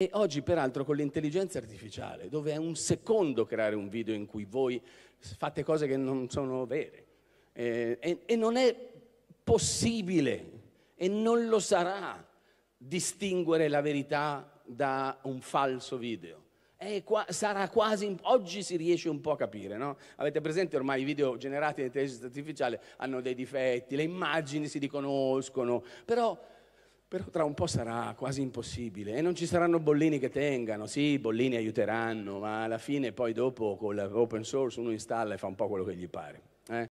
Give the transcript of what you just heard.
E oggi peraltro con l'intelligenza artificiale, dove è un secondo creare un video in cui voi fate cose che non sono vere, eh, e, e non è possibile e non lo sarà distinguere la verità da un falso video. Qua, sarà quasi, oggi si riesce un po' a capire, no? Avete presente ormai i video generati da intelligenza artificiale hanno dei difetti, le immagini si riconoscono, però però tra un po' sarà quasi impossibile e non ci saranno bollini che tengano, sì i bollini aiuteranno, ma alla fine poi dopo con l'open source uno installa e fa un po' quello che gli pare. Eh?